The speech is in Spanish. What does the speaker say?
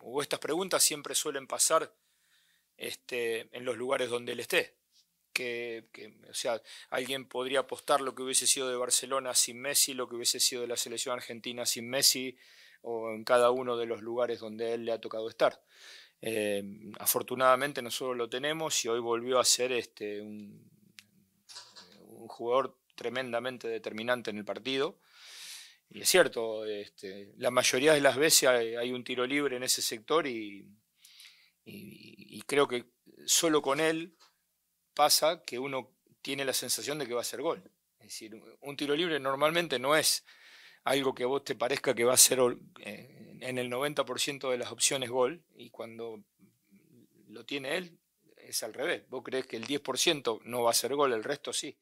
o estas preguntas siempre suelen pasar este, en los lugares donde él esté. Que, o sea, alguien podría apostar lo que hubiese sido de Barcelona sin Messi, lo que hubiese sido de la selección argentina sin Messi, o en cada uno de los lugares donde él le ha tocado estar. Eh, afortunadamente nosotros lo tenemos y hoy volvió a ser este, un jugador tremendamente determinante en el partido. Y es cierto, este, la mayoría de las veces hay, un tiro libre en ese sector y, creo que solo con él pasa que uno tiene la sensación de que va a ser gol. Es decir, un tiro libre normalmente no es algo que vos te parezca que va a ser eh, en el 90% de las opciones gol, y cuando lo tiene él es al revés. Vos crees que el 10% no va a ser gol, el resto sí.